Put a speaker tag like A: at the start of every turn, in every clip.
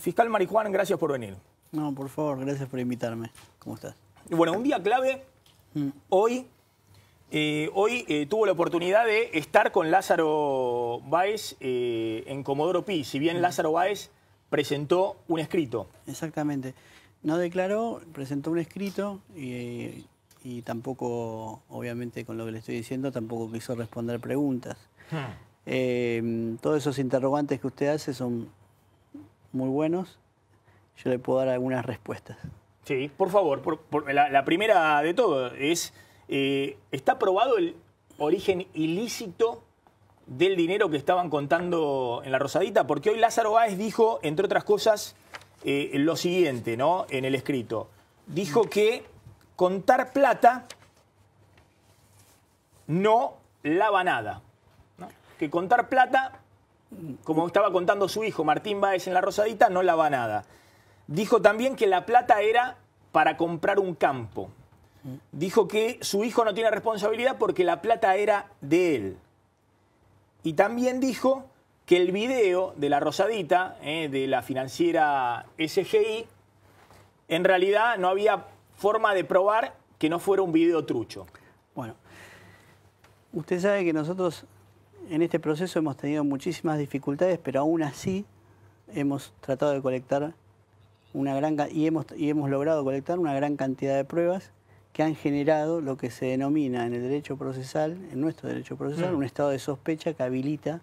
A: Fiscal Marijuán, gracias por venir. No, por favor, gracias por invitarme. ¿Cómo estás? Bueno, un día clave. Mm. Hoy, eh, hoy eh, tuvo la oportunidad de estar con Lázaro Báez eh, en Comodoro Pi, si bien mm. Lázaro Báez presentó un escrito.
B: Exactamente. No declaró, presentó un escrito y, tampoco, obviamente con lo que le estoy diciendo, tampoco quiso responder preguntas. Hmm. todos esos interrogantes que usted hace son muy buenos, yo le puedo dar algunas respuestas.
A: Sí, por favor, la, primera de todo es, eh, ¿está probado el origen ilícito del dinero que estaban contando en la Rosadita? Porque hoy Lázaro Báez dijo, entre otras cosas, eh, lo siguiente, ¿no? En el escrito. Dijo que contar plata no lava nada. Que contar plata como estaba contando su hijo Martín Báez en La Rosadita, no va nada. Dijo también que la plata era para comprar un campo. Dijo que su hijo no tiene responsabilidad porque la plata era de él. Y también dijo que el video de la Rosadita, eh, de la financiera SGI, en realidad no había forma de probar que no fuera un video trucho.
B: Bueno, usted sabe que nosotros en este proceso hemos tenido muchísimas dificultades, pero aún así hemos tratado de colectar una gran y hemos, y hemos logrado colectar una gran cantidad de pruebas que han generado lo que se denomina en el derecho procesal, en nuestro derecho procesal, mm. un estado de sospecha que habilita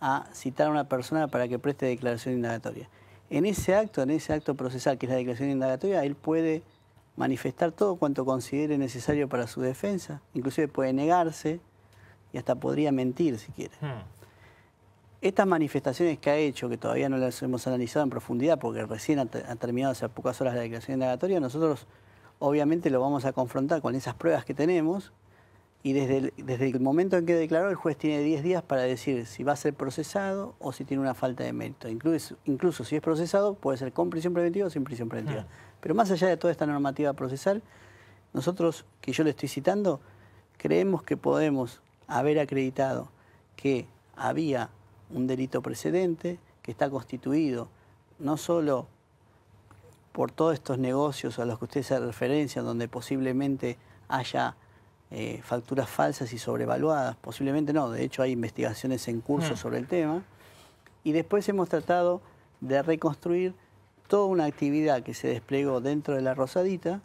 B: a citar a una persona para que preste declaración indagatoria. En ese acto, en ese acto procesal, que es la declaración indagatoria, él puede manifestar todo cuanto considere necesario para su defensa, inclusive puede negarse, y hasta podría mentir si quiere. Hmm. Estas manifestaciones que ha hecho, que todavía no las hemos analizado en profundidad, porque recién ha, terminado hace pocas horas la declaración indagatoria, nosotros obviamente lo vamos a confrontar con esas pruebas que tenemos y desde el, desde el momento en que declaró el juez tiene 10 días para decir si va a ser procesado o si tiene una falta de mérito. Incluso, incluso si es procesado puede ser con prisión preventiva o sin prisión preventiva. Hmm. Pero más allá de toda esta normativa procesal, nosotros, que yo le estoy citando, creemos que podemos haber acreditado que había un delito precedente que está constituido no solo por todos estos negocios a los que usted se referencia, donde posiblemente haya eh, facturas falsas y sobrevaluadas, posiblemente no, de hecho hay investigaciones en curso mm. sobre el tema, y después hemos tratado de reconstruir toda una actividad que se desplegó dentro de la Rosadita,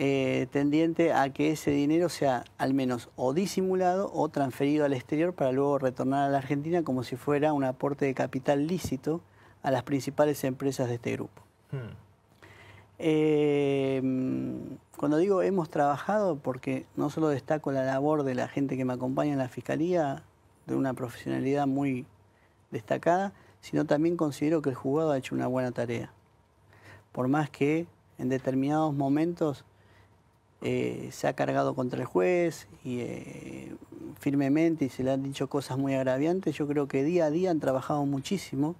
B: eh, tendiente a que ese dinero sea al menos o disimulado o transferido al exterior para luego retornar a la Argentina como si fuera un aporte de capital lícito a las principales empresas de este grupo. Hmm. Eh, cuando digo hemos trabajado, porque no solo destaco la labor de la gente que me acompaña en la Fiscalía, de una profesionalidad muy destacada, sino también considero que el juzgado ha hecho una buena tarea. Por más que en determinados momentos eh, se ha cargado contra el juez y eh, firmemente y se le han dicho cosas muy agraviantes. Yo creo que día a día han trabajado muchísimo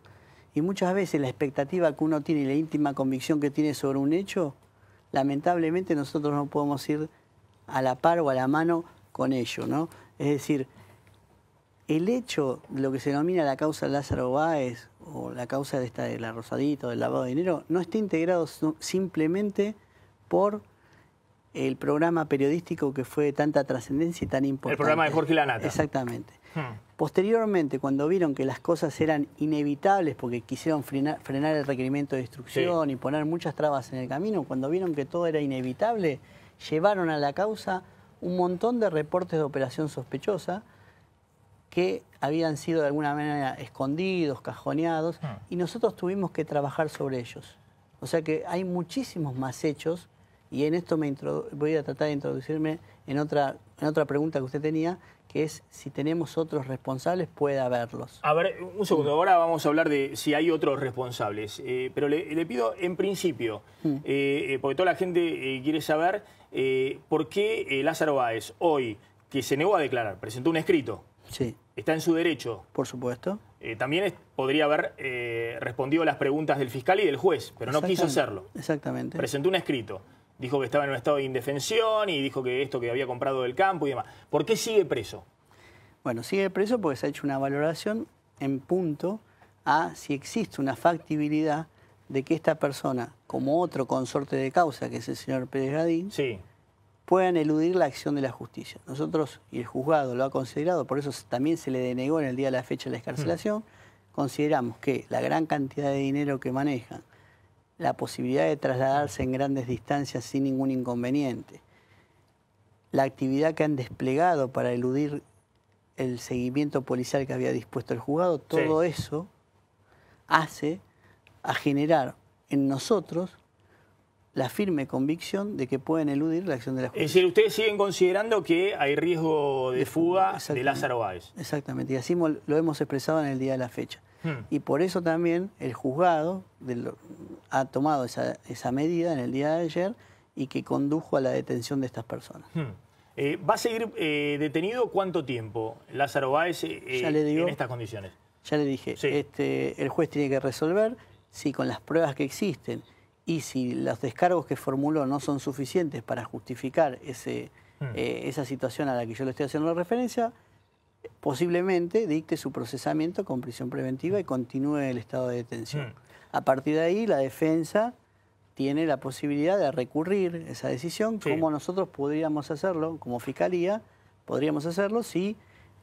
B: y muchas veces la expectativa que uno tiene y la íntima convicción que tiene sobre un hecho, lamentablemente nosotros no podemos ir a la par o a la mano con ello, ¿no? Es decir, el hecho, de lo que se denomina la causa de Lázaro Báez o la causa de esta de la Rosadita del lavado de dinero, no está integrado simplemente por el programa periodístico que fue de tanta trascendencia y tan importante. El programa de Jorge Lanata. Exactamente. Hmm. Posteriormente, cuando vieron que las cosas eran inevitables porque quisieron frenar, el requerimiento de instrucción y poner muchas trabas en el camino, cuando vieron que todo era inevitable, llevaron a la causa un montón de reportes de operación sospechosa que habían sido de alguna manera escondidos, cajoneados, hmm. y nosotros tuvimos que trabajar sobre ellos. O sea que hay muchísimos más hechos y en esto me voy a tratar de introducirme en otra, en otra pregunta que usted tenía, que es si tenemos otros responsables, puede haberlos.
A: A ver, un segundo, ahora vamos a hablar de si hay otros responsables, eh, pero le, pido en principio, mm. eh, eh, porque toda la gente quiere saber por qué Lázaro Báez hoy, que se negó a declarar, presentó un escrito, sí. está en su derecho.
B: Por supuesto.
A: también podría haber respondido a las preguntas del fiscal y del juez, pero no quiso hacerlo.
B: Exactamente.
A: Presentó un escrito dijo que estaba en un estado de indefensión y dijo que esto que había comprado del campo y demás. ¿Por qué sigue preso?
B: Bueno, sigue preso porque se ha hecho una valoración en punto a si existe una factibilidad de que esta persona, como otro consorte de causa, que es el señor Pérez Gadín, sí. puedan eludir la acción de la justicia. Nosotros, y el juzgado lo ha considerado, por eso también se le denegó en el día de la fecha de la escarcelación, mm. consideramos que la gran cantidad de dinero que manejan, la posibilidad de trasladarse en grandes distancias sin ningún inconveniente. La actividad que han desplegado para eludir el seguimiento policial que había dispuesto el juzgado, todo eso hace a generar en nosotros la firme convicción de que pueden eludir la acción de la justicia.
A: Es decir, ustedes siguen considerando que hay riesgo de fuga de Lázaro Báez.
B: Exactamente, y así lo hemos expresado en el día de la fecha. Hmm. Y por eso también el juzgado ha tomado esa, medida en el día de ayer y que condujo a la detención de estas personas.
A: Hmm. Eh, ¿Va a seguir eh, detenido cuánto tiempo Lázaro Báez eh, en estas condiciones?
B: Ya le dije, este, el juez tiene que resolver si con las pruebas que existen y si los descargos que formuló no son suficientes para justificar ese, hmm. esa situación a la que yo le estoy haciendo referencia, posiblemente dicte su procesamiento con prisión preventiva y continúe el estado de detención. Mm. A partir de ahí, la defensa tiene la posibilidad de recurrir esa decisión, como nosotros podríamos hacerlo, como fiscalía, podríamos hacerlo si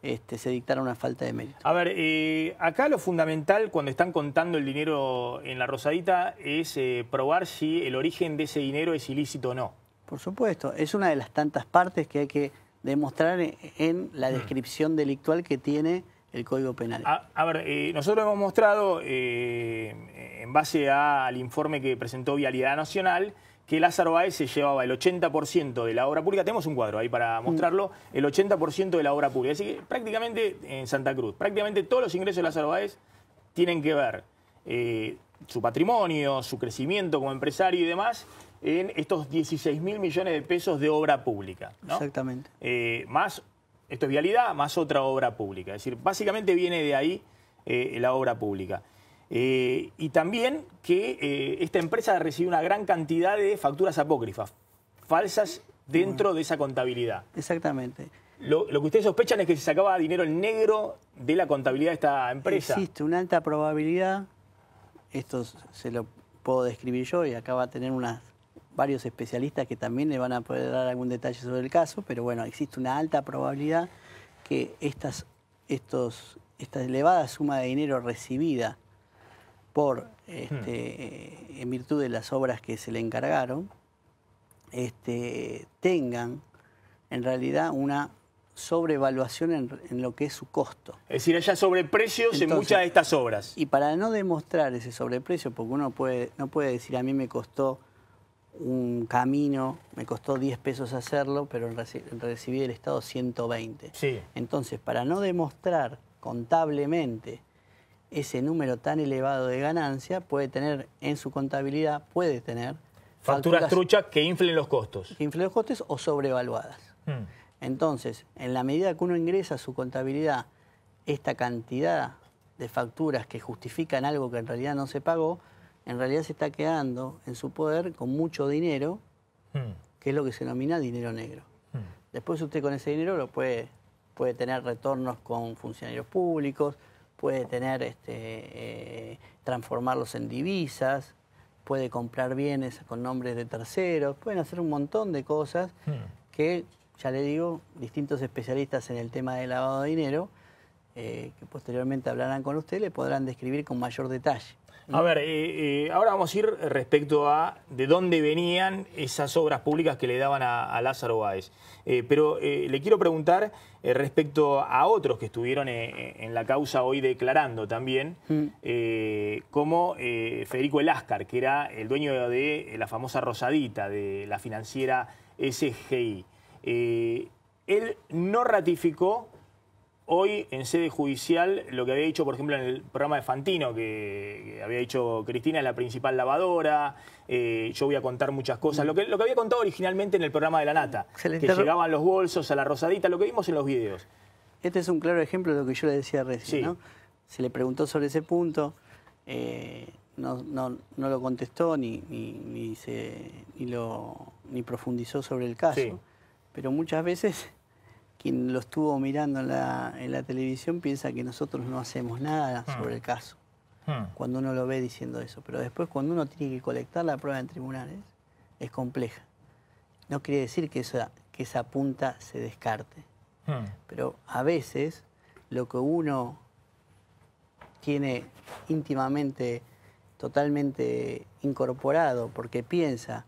B: este, se dictara una falta de mérito.
A: A ver, eh, acá lo fundamental cuando están contando el dinero en la Rosadita es eh, probar si el origen de ese dinero es ilícito o no. Por
B: supuesto, es una de las tantas partes que hay que demostrar e, en la mm. descripción delictual que tiene el Código Penal.
A: A, ver, eh, nosotros hemos mostrado, eh, en base al informe que presentó Vialidad Nacional, que Lázaro Baez se llevaba el 80% de la obra pública, tenemos un cuadro ahí para mm. mostrarlo, el 80% de la obra pública. Así que prácticamente en Santa Cruz, prácticamente todos los ingresos de Lázaro Baez tienen que ver eh, su patrimonio, su crecimiento como empresario y demás, en estos 16 mil millones de pesos de obra pública. Exactamente. Eh, más, esto es vialidad, más otra obra pública. Es decir, básicamente viene de ahí eh, la obra pública. Eh, y también que esta empresa recibe una gran cantidad de facturas apócrifas, falsas dentro de esa contabilidad.
B: Exactamente.
A: Lo, que ustedes sospechan es que se sacaba dinero en negro de la contabilidad de esta empresa. Existe
B: una alta probabilidad, esto se lo puedo describir yo y acá va a tener unas varios especialistas que también le van a poder dar algún detalle sobre el caso, pero bueno, existe una alta probabilidad que estas, estos, esta elevada suma de dinero recibida por, este, hmm. eh, en virtud de las obras que se le encargaron, este, tengan en realidad una sobrevaluación en, lo que es su costo.
A: Es decir, haya sobreprecios en muchas de estas obras.
B: Y para no demostrar ese sobreprecio, porque uno puede, no puede decir a mí me costó un camino, me costó 10 pesos hacerlo, pero recibí del Estado 120. Sí. Entonces, para no demostrar contablemente ese número tan elevado de ganancia, puede tener en su contabilidad, puede tener... Facturas, truchas
A: que inflen los costos.
B: Que inflen los costos o sobrevaluadas. Hmm. Entonces, en la medida que uno ingresa a su contabilidad esta cantidad de facturas que justifican algo que en realidad no se pagó, en realidad se está quedando en su poder con mucho dinero, hmm. que es lo que se denomina dinero negro. Hmm. Después usted con ese dinero lo puede, puede tener retornos con funcionarios públicos, puede tener este, eh, transformarlos en divisas, puede comprar bienes con nombres de terceros, pueden hacer un montón de cosas hmm. que, ya le digo, distintos especialistas en el tema del lavado de dinero, eh, que posteriormente hablarán con usted, le podrán describir con mayor detalle.
A: A ver, eh, eh, ahora vamos a ir respecto a de dónde venían esas obras públicas que le daban a, Lázaro Báez. Eh, pero le quiero preguntar respecto a otros que estuvieron en la causa hoy declarando también, mm. como Federico Eláscar, que era el dueño de, la famosa Rosadita, de la financiera SGI. él no ratificó hoy en sede judicial lo que había dicho, por ejemplo, en el programa de Fantino, que, había dicho Cristina la principal lavadora, eh, yo voy a contar muchas cosas, mm. lo que, había contado originalmente en el programa de La Nata, que llegaban los bolsos a la rosadita, lo que vimos en los videos.
B: Este es un claro ejemplo de lo que yo le decía recién, ¿no? Se le preguntó sobre ese punto, eh, no, lo contestó ni, profundizó sobre el caso, pero muchas veces quien lo estuvo mirando en la, televisión piensa que nosotros no hacemos nada hmm. sobre el caso, hmm. cuando uno lo ve diciendo eso. Pero después cuando uno tiene que colectar la prueba en tribunales, es compleja. No quiere decir que esa, que esa punta se descarte. Hmm. Pero a veces lo que uno tiene íntimamente, totalmente incorporado, porque piensa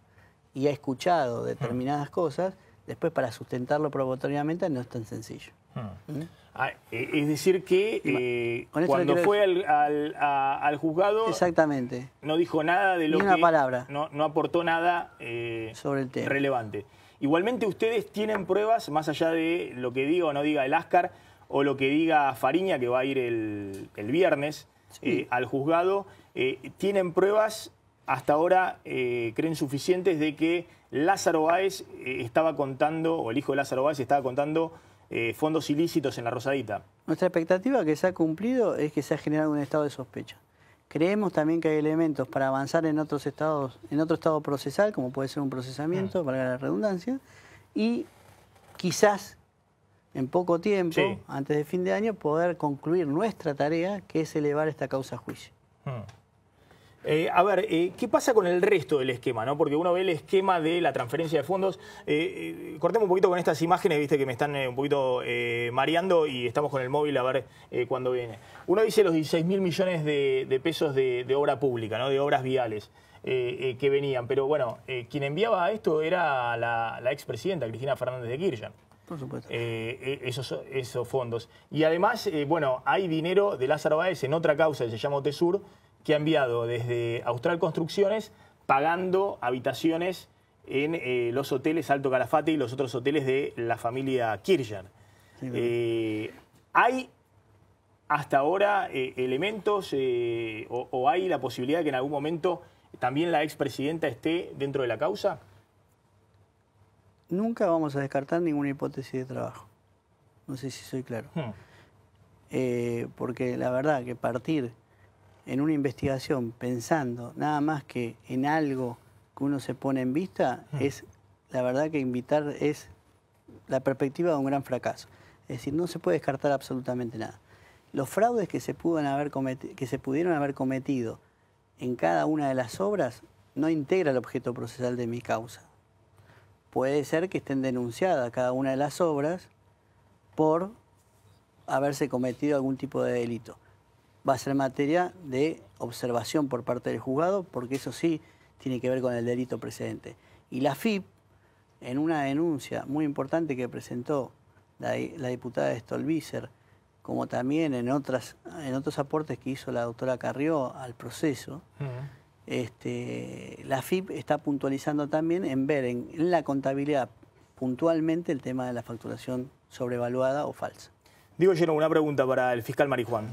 B: y ha escuchado determinadas cosas, Después, para sustentarlo probatoriamente no es tan sencillo.
A: Hmm. ¿Mm? Ah, eh, es decir que eh, cuando fue al, juzgado... Exactamente. No dijo nada de lo Ni una que... palabra. No, no aportó nada eh, Sobre el tema. relevante. Igualmente ustedes tienen pruebas, más allá de lo que diga o no diga el Ascar, o lo que diga Fariña, que va a ir el, viernes al juzgado, ¿tienen pruebas hasta ahora eh, creen suficientes de que Lázaro Báez eh, estaba contando, o el hijo de Lázaro Báez estaba contando eh, fondos ilícitos en la Rosadita.
B: Nuestra expectativa que se ha cumplido es que se ha generado un estado de sospecha. Creemos también que hay elementos para avanzar en otros estados, en otro estado procesal, como puede ser un procesamiento, mm. valga la redundancia, y quizás en poco tiempo, antes de fin de año, poder concluir nuestra tarea, que es elevar esta causa a juicio.
C: Mm.
A: Eh, a ver, eh, ¿qué pasa con el resto del esquema? Porque uno ve el esquema de la transferencia de fondos. Eh, cortemos un poquito con estas imágenes, viste que me están un poquito mareando y estamos con el móvil a ver cuándo viene. Uno dice los 16 mil millones de, pesos de, obra pública, de obras viales. que venían, pero bueno, quien enviaba esto era la, expresidenta Cristina Fernández de Kirchner. Por supuesto. esos, fondos. Y además, bueno, hay dinero de Lázaro Báez en otra causa que se llama Tesur que ha enviado desde Austral Construcciones pagando habitaciones en eh, los hoteles Alto Calafate y los otros hoteles de la familia Kirjan. Eh, ¿Hay hasta ahora eh, elementos o, hay la posibilidad de que en algún momento también la expresidenta esté dentro de la causa?
B: Nunca vamos a descartar ninguna hipótesis de trabajo. No sé si soy claro. Hmm. porque la verdad que partir en una investigación pensando nada más que en algo que uno se pone en vista, hmm. es la verdad que invitar es la perspectiva de un gran fracaso. Es decir, no se puede descartar absolutamente nada. Los fraudes que se, que se pudieron haber cometido en cada una de las obras no integra el objeto procesal de mi causa. Puede ser que estén denunciadas cada una de las obras por haberse cometido algún tipo de delito va a ser materia de observación por parte del juzgado, porque eso sí tiene que ver con el delito precedente. Y la FIP, en una denuncia muy importante que presentó la, diputada Stolbizer, como también en, otras, en otros aportes que hizo la doctora Carrió al proceso,
C: mm.
B: este, la FIP está puntualizando también en ver en, la contabilidad puntualmente el tema de la facturación sobrevaluada o falsa.
A: Digo lleno, una pregunta para el fiscal Marijuán.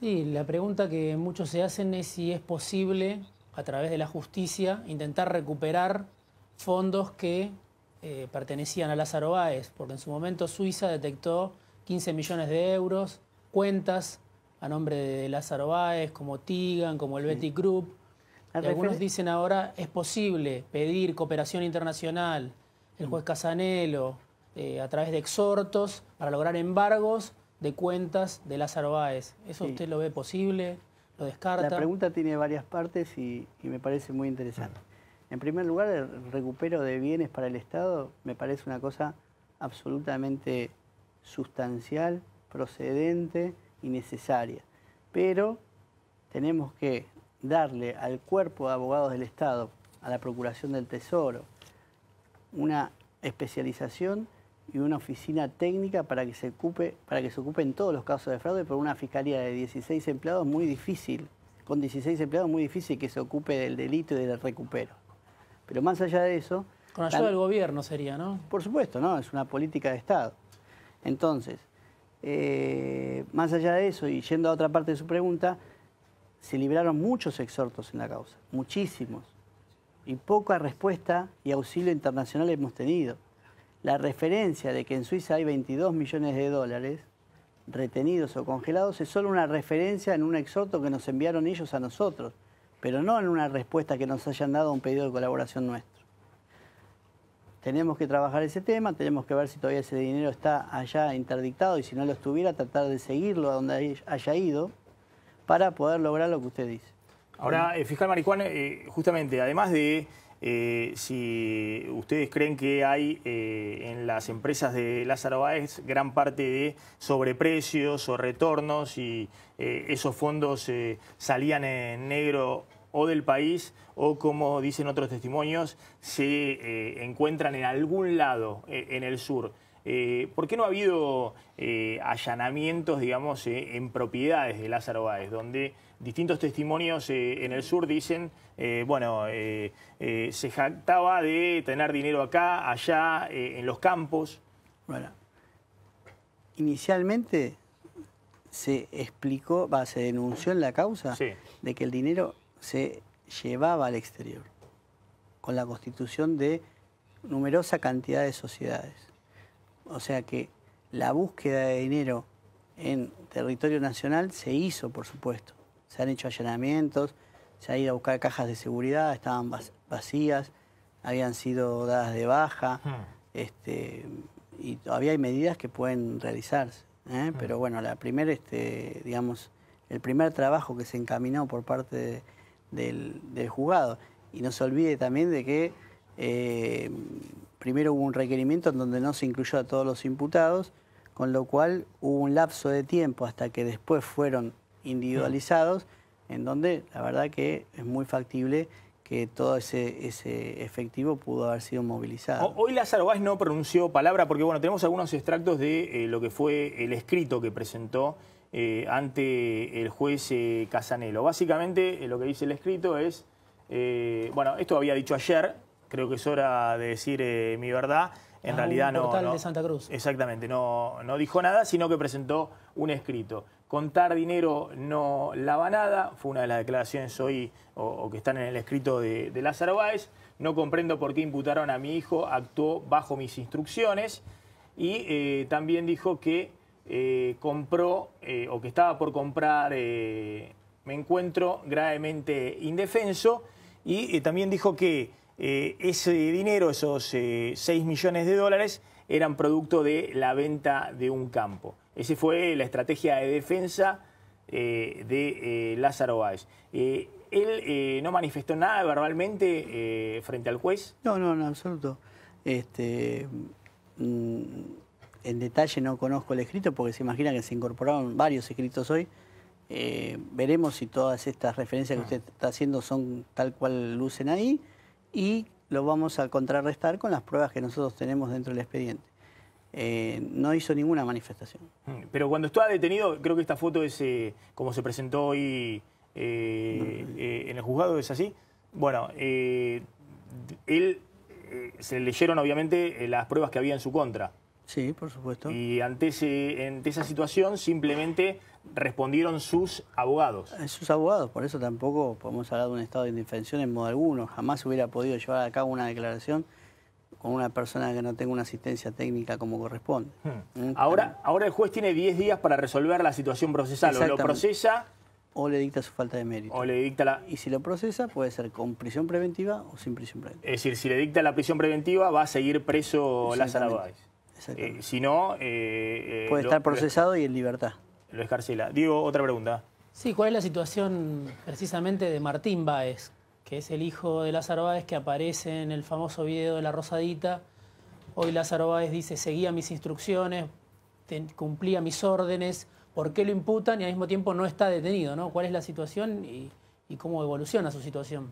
C: Sí, la pregunta que muchos se hacen es si es posible, a través de la justicia, intentar recuperar fondos que eh, pertenecían a Lázaro Báez, porque en su momento Suiza detectó 15 millones de euros, cuentas a nombre de Lázaro Báez, como Tigan, como el Betty Group. algunos dicen ahora es posible pedir cooperación internacional, el juez mm. Casanelo, eh, a través de exhortos para lograr embargos de cuentas de Lázaro Báez. ¿Eso usted lo ve posible? ¿Lo descarta? La pregunta
B: tiene varias partes y me parece muy interesante. En primer lugar, el recupero de bienes para el Estado me parece una cosa absolutamente sustancial, procedente y necesaria. Pero tenemos que darle al cuerpo de abogados del Estado, a la Procuración del Tesoro, una especialización y una oficina técnica para que se ocupe, para que se ocupen todos los casos de fraude, por una fiscalía de 16 empleados muy difícil, con 16 empleados muy difícil que se ocupe del delito y del recupero. Pero más allá de eso... Con ayuda del
C: gobierno sería, ¿no?
B: Por supuesto, ¿no? Es una política de Estado. Entonces, eh, más allá de eso, y yendo a otra parte de su pregunta, se libraron muchos exhortos en la causa, muchísimos. Y poca respuesta y auxilio internacional hemos tenido la referencia de que en Suiza hay 22 millones de dólares retenidos o congelados es solo una referencia en un exhorto que nos enviaron ellos a nosotros, pero no en una respuesta que nos hayan dado a un pedido de colaboración nuestro. Tenemos que trabajar ese tema, tenemos que ver si todavía ese dinero está allá interdictado y si no lo estuviera, tratar de seguirlo a donde haya ido para poder lograr lo que usted dice.
A: Ahora, eh, fiscal Maricuán, eh, justamente, además de eh, si ustedes creen que hay eh, en las empresas de Lázaro Báez gran parte de sobreprecios o retornos y eh, esos fondos salían en negro o del país o como dicen otros testimonios se encuentran en algún lado en el sur. ¿Por qué no ha habido allanamientos, digamos, en propiedades de Lázaro Báez, donde distintos testimonios eh, en el sur dicen, eh, bueno, eh, se jactaba de tener dinero acá, allá, en los campos. Bueno,
B: inicialmente se explicó, se denunció en la causa de que el dinero se llevaba al exterior con la constitución de numerosa cantidad de sociedades. O sea que la búsqueda de dinero en territorio nacional se hizo, por supuesto se han hecho allanamientos, se ha ido a buscar cajas de seguridad, estaban vacías, habían sido dadas de baja, hmm. este, y todavía hay medidas que pueden realizarse. ¿eh? Hmm. Pero bueno, la primera este, digamos, el primer trabajo que se encaminó por parte del, juzgado. Y no se olvide también de que eh, primero hubo un requerimiento en donde no se incluyó a todos los imputados, con lo cual hubo un lapso de tiempo hasta que después fueron individualizados, en donde la verdad que es muy factible que todo ese, ese efectivo pudo haber sido movilizado.
A: Hoy Lázaro Báez no pronunció palabra porque bueno, tenemos algunos extractos de eh, lo que fue el escrito que presentó eh, ante el juez eh, Casanelo. Básicamente lo que dice el escrito es, bueno, esto había dicho ayer, creo que es hora de decir mi verdad, en ah, realidad no, de Santa Cruz. Exactamente, no, no dijo nada, sino que presentó un escrito contar dinero no lava nada, fue una de las declaraciones hoy o, que están en el escrito de, Lázaro Báez, no comprendo por qué imputaron a mi hijo, actuó bajo mis instrucciones y eh, también dijo que eh, compró eh, o que estaba por comprar, me encuentro gravemente indefenso y también dijo que ese dinero, esos 6 millones de dólares, eran producto de la venta de un campo. Esa fue la estrategia de defensa eh, de eh, Lázaro Báez. Eh, ¿Él no manifestó nada verbalmente frente al juez?
B: No, no, no, absoluto. Este, mm, en detalle no conozco el escrito porque se imagina que se incorporaron varios escritos hoy. veremos si todas estas referencias que usted está haciendo son tal cual lucen ahí y lo vamos a contrarrestar con las pruebas que nosotros tenemos dentro del expediente. Eh, no hizo ninguna manifestación.
A: Mm, pero cuando estaba detenido, creo que esta foto es eh, como se presentó hoy eh, en el juzgado, ¿es así? Bueno, él se leyeron obviamente las pruebas que había en su contra. Sí, por supuesto. Y ante, esa situación simplemente respondieron sus abogados. Eh, sus abogados, por eso tampoco
B: podemos hablar de un estado de indefensión en modo alguno. Jamás hubiera podido llevar a cabo una declaración con una persona que no tenga una asistencia técnica como corresponde. Hmm. ¿Mm? Ahora,
A: ahora el juez tiene 10 días para resolver la situación procesal. O lo procesa...
B: O le dicta su falta de mérito. O le dicta la... Y si lo procesa, puede ser con prisión preventiva o sin prisión preventiva.
A: Es decir, si le dicta la prisión preventiva, va a seguir preso Lázaro Báez. Eh, si no... Eh, eh, Puede estar procesado y en libertad. Lo escarcela. Diego, otra pregunta.
C: Sí, ¿cuál es la situación precisamente de Martín Báez, que es el hijo de Lázaro Báez que aparece en el famoso video de La Rosadita? Hoy Lázaro Báez dice, seguía mis instrucciones, cumplía mis órdenes, ¿por qué lo imputan y al mismo tiempo no está detenido? ¿Cuál es la situación y, y cómo evoluciona su situación?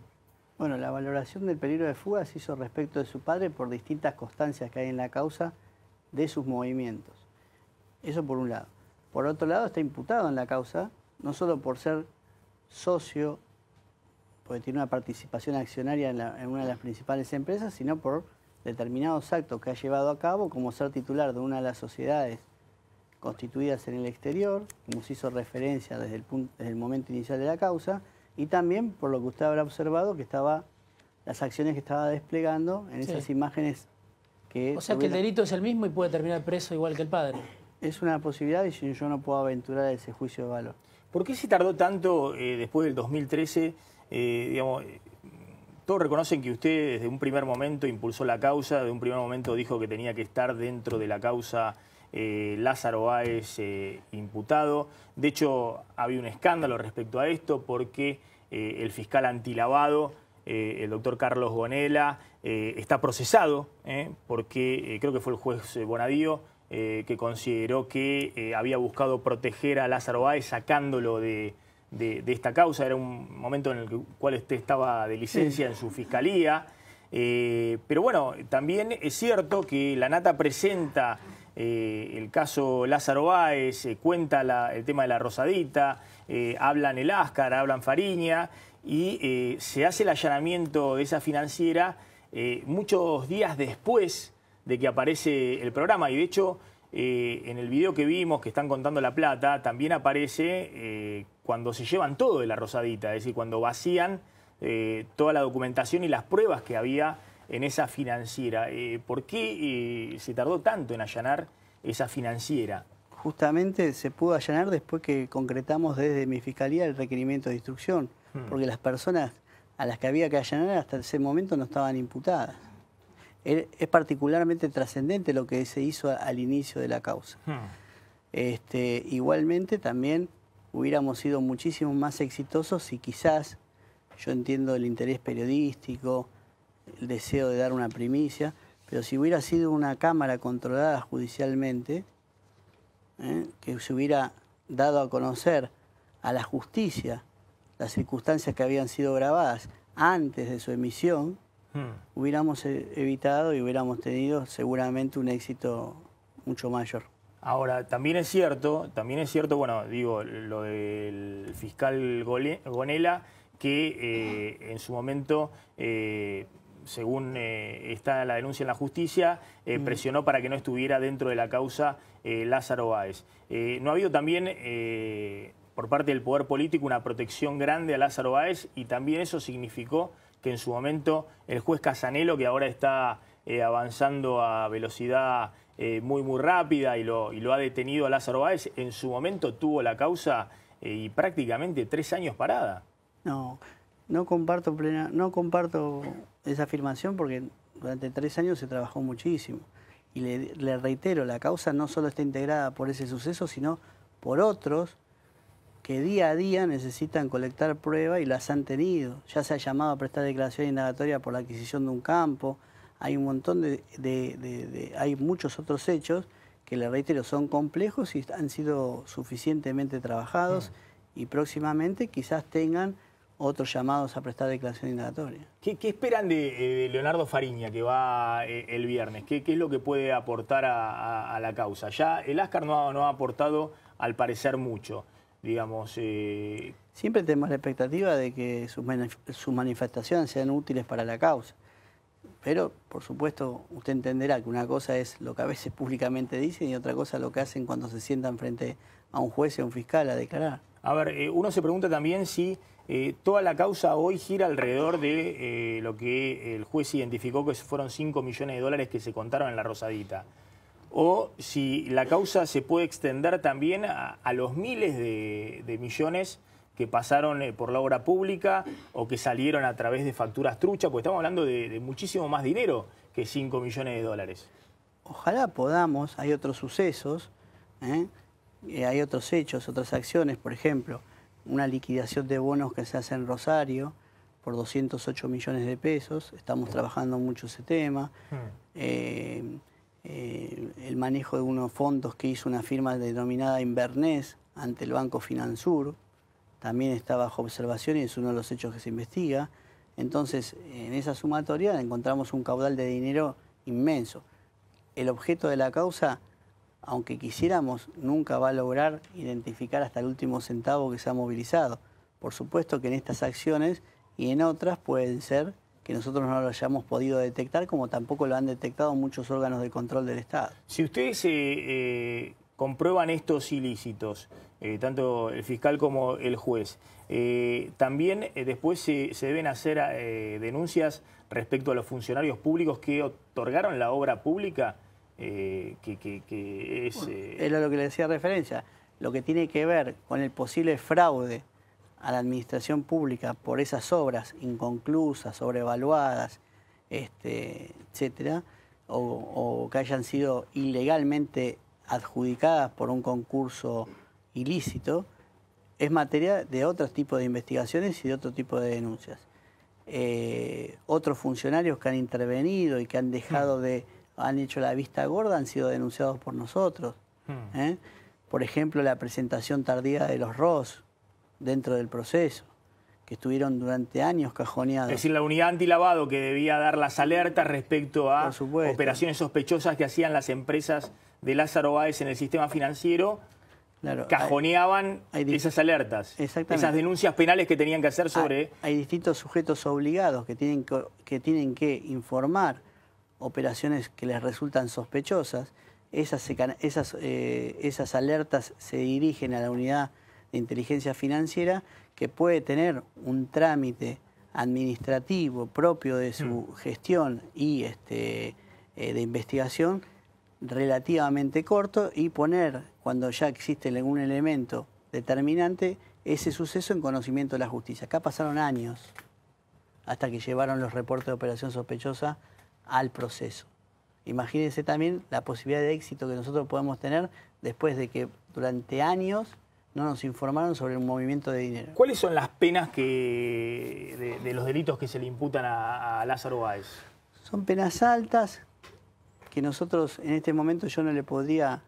B: Bueno, la valoración del peligro de fuga se hizo respecto de su padre por distintas constancias que hay en la causa de sus movimientos. Eso por un lado. Por otro lado, está imputado en la causa, no solo por ser socio, porque tiene una participación accionaria en, una de las principales empresas, sino por determinados actos que ha llevado a cabo, como ser titular de una de las sociedades constituidas en el exterior, como se hizo referencia desde el, desde el, momento inicial de la causa, y también por lo que usted habrá observado que estaba las acciones que estaba desplegando en esas imágenes
A: o sea que el
C: delito es el mismo y puede terminar preso igual que el padre. Es una posibilidad
B: y
A: yo no puedo aventurar ese juicio de valor. ¿Por qué se tardó tanto eh, después del 2013? Eh, todos reconocen que usted desde un primer momento impulsó la causa, de un primer momento dijo que tenía que estar dentro de la causa eh, Lázaro Báez imputado. De hecho, había un escándalo respecto a esto porque el fiscal antilavado eh, el doctor Carlos Gonela eh, está procesado, eh, porque creo que fue el juez Bonadío que consideró que había buscado proteger a Lázaro Báez sacándolo de, esta causa. Era un momento en el cual usted estaba de licencia en su fiscalía. pero bueno, también es cierto que la Nata presenta el caso Lázaro Báez, cuenta el tema de la Rosadita, hablan el Áscar, hablan Fariña, y eh, se hace el allanamiento de esa financiera eh, muchos días después de que aparece el programa. Y de hecho, eh, en el video que vimos, que están contando la plata, también aparece cuando se llevan todo de la Rosadita, es decir, cuando vacían toda la documentación y las pruebas que había en esa financiera. ¿Por qué se tardó tanto en allanar esa financiera?
B: justamente se pudo allanar después que concretamos desde mi fiscalía el requerimiento de instrucción. Mm. porque las personas a las que había que allanar hasta ese momento no estaban imputadas. Es particularmente trascendente lo que se hizo al inicio de la causa. Mm. Este, igualmente también hubiéramos sido muchísimo más exitosos si quizás, yo entiendo el interés periodístico, el deseo de dar una primicia, pero si hubiera sido una cámara controlada judicialmente, ¿eh? que se hubiera dado a conocer a la justicia las circunstancias que habían sido grabadas antes de su emisión, hmm. hubiéramos e, evitado y hubiéramos tenido seguramente un éxito mucho mayor.
A: Ahora, también es cierto, también es cierto, bueno, digo, lo del fiscal Gonela, que eh, en su momento, eh, según eh, está la denuncia en la justicia, mm. presionó para que no estuviera dentro de la causa Lázaro Báez. ¿No ha habido también por parte del poder político una protección grande a Lázaro Báez y también eso significó que en su momento el juez Casanelo, que ahora está eh, avanzando a velocidad eh, muy, muy rápida y lo, y lo ha detenido a Lázaro Báez, en su momento tuvo la causa eh, y prácticamente tres años parada.
B: No, no comparto, plena, no comparto esa afirmación porque durante tres años se trabajó muchísimo. Y le reitero, la causa no solo está integrada por ese suceso, sino por otros que día a día necesitan colectar pruebas y las han tenido. Ya se ha llamado a prestar declaración indagatoria por la adquisición de un campo. Hay un montón de, hay muchos otros hechos que les reitero son complejos y han sido suficientemente trabajados y próximamente quizás tengan otros llamados a prestar declaración indagatoria.
A: ¿Qué, esperan eh, de, Leonardo Fariña que va eh, el viernes? ¿Qué, es lo que puede aportar a, la causa? Ya el Ascar no no ha aportado al parecer mucho digamos... Eh,
B: Siempre tenemos la expectativa de que sus, manifestaciones sean útiles para la causa, pero por supuesto usted entenderá que una cosa es lo que a veces públicamente dicen y otra cosa lo que hacen cuando se sientan frente a un juez y a un fiscal a declarar.
A: A ver, eh, uno se pregunta también si eh, toda la causa hoy gira alrededor de lo que el juez identificó que fueron 5 millones de dólares que se contaron en la Rosadita o si la causa se puede extender también a, los miles de, millones que pasaron eh, por la obra pública o que salieron a través de facturas trucha, porque estamos hablando de, muchísimo más dinero que 5 millones de dólares. Ojalá podamos, hay otros sucesos, ¿eh?
B: Eh, hay otros hechos, otras acciones, por ejemplo, una liquidación de bonos que se hace en Rosario, por 208 millones de pesos. Estamos trabajando mucho ese tema. Hmm. Eh, el manejo de unos fondos que hizo una firma denominada Invernés ante el Banco Finansur, también está bajo observación y es uno de los hechos que se investiga. Entonces, en esa sumatoria encontramos un caudal de dinero inmenso. El objeto de la causa, aunque quisiéramos, nunca va a lograr identificar hasta el último centavo que se ha movilizado. Por supuesto que en estas acciones y en otras pueden ser que nosotros no lo hayamos podido detectar, como tampoco lo han detectado
A: muchos órganos de control del Estado. Si ustedes eh, eh, comprueban estos ilícitos, eh, tanto el fiscal como el juez, también después se, deben hacer denuncias respecto a los funcionarios públicos que otorgaron la obra pública, que, es... era
B: lo que le decía referencia, lo que tiene que ver con el posible fraude a la administración pública por esas obras inconclusas, sobrevaluadas, este, etcétera, o, que hayan sido ilegalmente adjudicadas por un concurso ilícito, es materia de otros tipos de investigaciones y de otro tipo de denuncias. Eh, otros funcionarios que han intervenido y que han dejado hmm. de, han hecho la vista gorda, han sido denunciados por nosotros. Hmm. ¿eh? Por ejemplo, la presentación tardía de los ROS, dentro del proceso, que estuvieron durante años cajoneados. Es decir,
A: la unidad antilavado que debía dar las alertas respecto a operaciones sospechosas que hacían las empresas de Lázaro Báez en el sistema financiero, claro, cajoneaban esas alertas, esas denuncias penales que tenían que hacer sobre...
B: Hay, distintos sujetos obligados que tienen que, tienen que informar operaciones que les resultan sospechosas, esas, esas, eh, esas alertas se dirigen a la unidad de inteligencia financiera que puede tener un trámite administrativo propio de su hmm. gestión y este, eh, de investigación relativamente corto y poner, cuando ya existe algún elemento determinante, ese suceso en conocimiento de la justicia. Acá pasaron años hasta que llevaron los reportes de operación sospechosa al proceso. Imagínense también la posibilidad de éxito que nosotros podemos tener después de que durante años no nos informaron sobre el movimiento de dinero.
A: ¿Cuáles son las penas que, de, los delitos que se le imputan a, Lázaro Báez?
B: Son penas altas que nosotros en este momento yo no le podría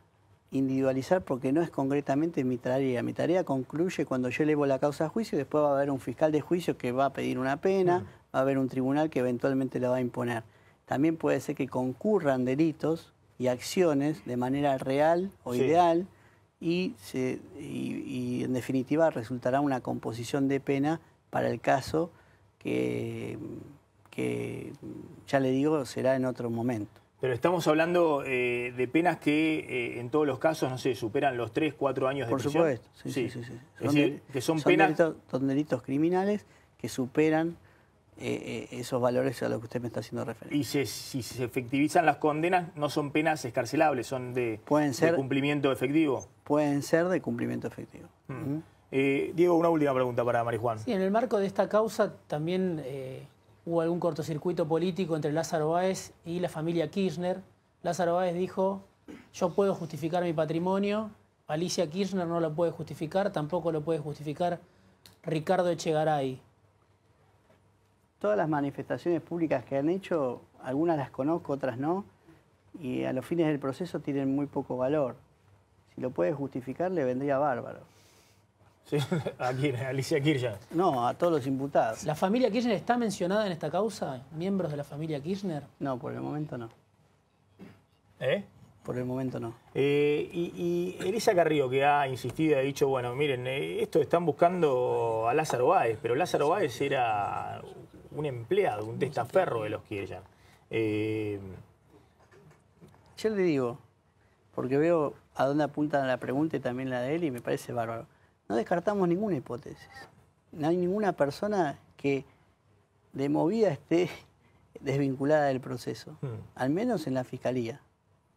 B: individualizar porque no es concretamente mi tarea. Mi tarea concluye cuando yo elevo la causa a juicio, y después va a haber un fiscal de juicio que va a pedir una pena, mm. va a haber un tribunal que eventualmente la va a imponer. También puede ser que concurran delitos y acciones de manera real o ideal y, se, en definitiva resultará una composición de pena para el caso que, ya le digo será en otro momento.
A: Pero estamos hablando eh, de penas que eh, en todos los casos, no sé, superan los 3, 4 años de Por prisión. Por supuesto, sí, sí, sí. es decir, que son, penas...
B: son delitos criminales que
A: superan eh, eh, esos valores a los que usted me está haciendo referencia. Y si, se efectivizan las condenas, no son penas escarcelables, son de, cumplimiento efectivo. Pueden ser de cumplimiento efectivo. Mm. Eh, Diego, una última pregunta para Marijuán. Sí,
C: en el marco de esta causa también hubo algún cortocircuito político entre Lázaro Báez y la familia Kirchner. Lázaro Báez dijo, yo puedo justificar mi patrimonio, Alicia Kirchner no lo puede justificar, tampoco lo puede justificar Ricardo Echegaray
B: todas las manifestaciones públicas que han hecho, algunas las conozco, otras no, y a los fines del proceso tienen muy poco valor. Si lo puedes justificar, le vendría bárbaro.
A: Sí, a Alicia Kirchner.
B: No, a todos los imputados.
C: ¿La familia Kirchner está mencionada en esta causa? ¿Miembros de la familia Kirchner? No, por el momento no.
A: ¿Eh? Por el momento no. Eh, y, Elisa Carrillo, que ha insistido, y ha dicho, bueno, miren, eh, esto están buscando a Lázaro Báez, pero Lázaro Báez era un empleado, un testaferro de los que ella eh,
B: Yo le digo, porque veo a dónde apunta la pregunta y también la de él, y me parece bárbaro. No descartamos ninguna hipótesis. No hay ninguna persona que de movida esté desvinculada del proceso, hmm. al menos en la fiscalía,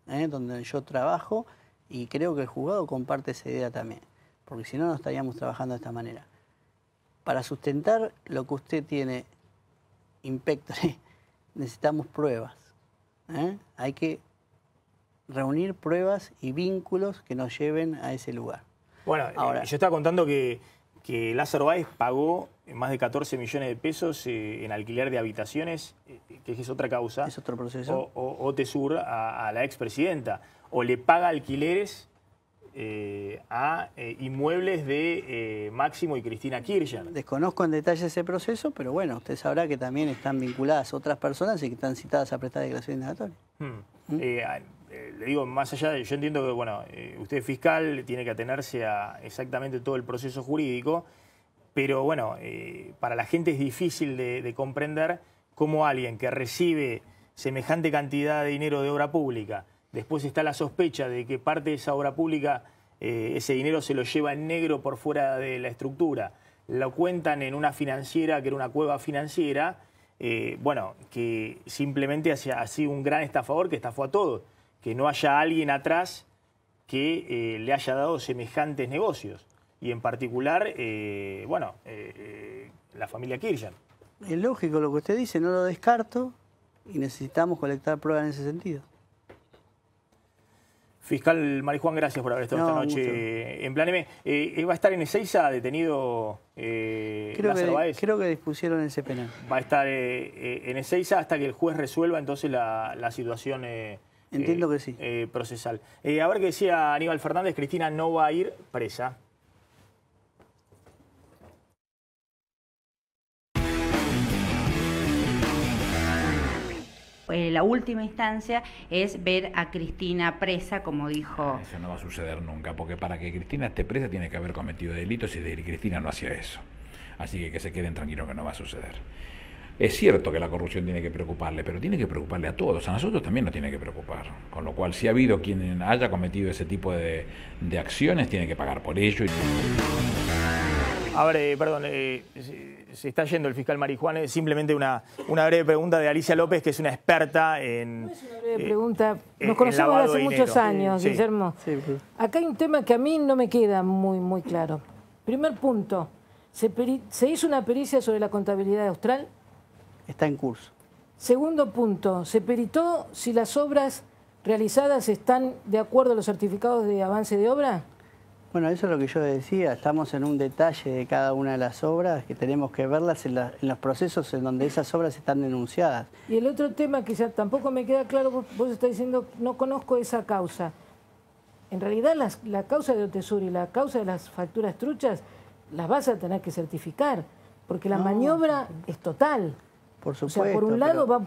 B: ¿eh? donde yo trabajo y creo que el juzgado comparte esa idea también, porque si no, no estaríamos trabajando de esta manera. Para sustentar lo que usted tiene impectore, necesitamos pruebas. ¿eh? Hay que reunir pruebas y vínculos que nos lleven a ese lugar.
A: Bueno, eh, yo estaba contando que, que Lázaro Báez pagó más de 14 millones de pesos eh, en alquiler de habitaciones, que es otra causa. Es otro proceso. O, tesur a, a la expresidenta. O le paga alquileres eh, a eh, inmuebles de eh, Máximo y Cristina Kirchner.
B: Desconozco en detalle ese proceso, pero bueno, usted sabrá que también están vinculadas otras personas y que están citadas a prestar declaraciones de
A: Hmm. ¿Mm? le digo, más allá de, yo entiendo que, bueno, usted es fiscal, tiene que atenerse a exactamente todo el proceso jurídico, pero bueno, para la gente es difícil de comprender cómo alguien que recibe semejante cantidad de dinero de obra pública, Después está la sospecha de que parte de esa obra pública, eh, ese dinero se lo lleva en negro por fuera de la estructura. Lo cuentan en una financiera, que era una cueva financiera, eh, bueno, que simplemente ha sido un gran estafador que estafó a todos. Que no haya alguien atrás que eh, le haya dado semejantes negocios. Y en particular, bueno, la familia Kirchner.
B: Es lógico lo que usted dice, no lo descarto y necesitamos colectar pruebas en ese sentido.
A: Fiscal Marijuán, gracias por haber estado esta noche en Plan M. Eh, ¿Va a estar en Ezeiza detenido eh, creo, que,
B: creo que dispusieron
A: ese penal. Va a estar eh, eh, en Ezeiza hasta que el juez resuelva entonces la, situación eh, Entiendo que sí. procesal. a ver qué decía Aníbal Fernández, Cristina no va a ir presa. Eh, la última instancia,
B: es ver a Cristina presa, como dijo. Ah,
A: eso no va a suceder nunca, porque para que Cristina esté presa tiene que haber cometido delitos y de Cristina no hacía eso. Así que que se queden tranquilos que no va a suceder. Es cierto que la corrupción tiene que preocuparle, pero tiene que preocuparle a todos. A nosotros también nos tiene que preocupar. Con lo cual, si ha habido quien haya cometido ese tipo de, acciones, tiene que pagar por ello. A ver, eh, perdón, eh, se está yendo el fiscal Marijuana, es simplemente una, una breve pregunta de Alicia López, que es una experta en... No es una breve
C: eh, pregunta, nos conocemos desde hace muchos años, Guillermo. Acá hay un tema que a mí no me queda muy, muy claro. Primer punto, ¿se, ¿se hizo una pericia sobre la contabilidad austral? Está en curso. Segundo punto, ¿se peritó si las obras realizadas están de acuerdo a los certificados de avance de obra?
B: Bueno, eso es lo que yo decía, estamos en un detalle de cada una de las obras, que tenemos que verlas en, los procesos en donde esas obras están denunciadas.
C: Y el otro tema que ya tampoco me queda claro, vos, estás diciendo, no conozco esa causa. En realidad la causa de Otesur y la causa de las facturas truchas las vas a tener que certificar, porque la maniobra es total. Por supuesto. O sea, por un lado va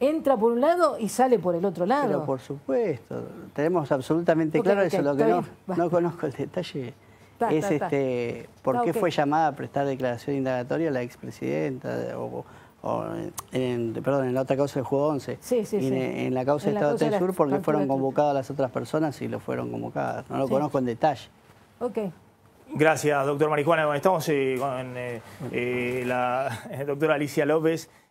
C: entra por un lado y sale por el otro lado. Pero
B: por supuesto, tenemos absolutamente claro eso. Lo que no, conozco el detalle
A: es este
B: por qué fue llamada a prestar declaración indagatoria la expresidenta o, en, perdón, en la otra causa del Juego 11, y en, la causa Estado del Sur porque fueron convocadas las otras personas y lo fueron convocadas. No lo conozco en detalle.
A: Ok. Gracias, doctor Marijuana. estamos eh, con eh, eh, la doctora Alicia López.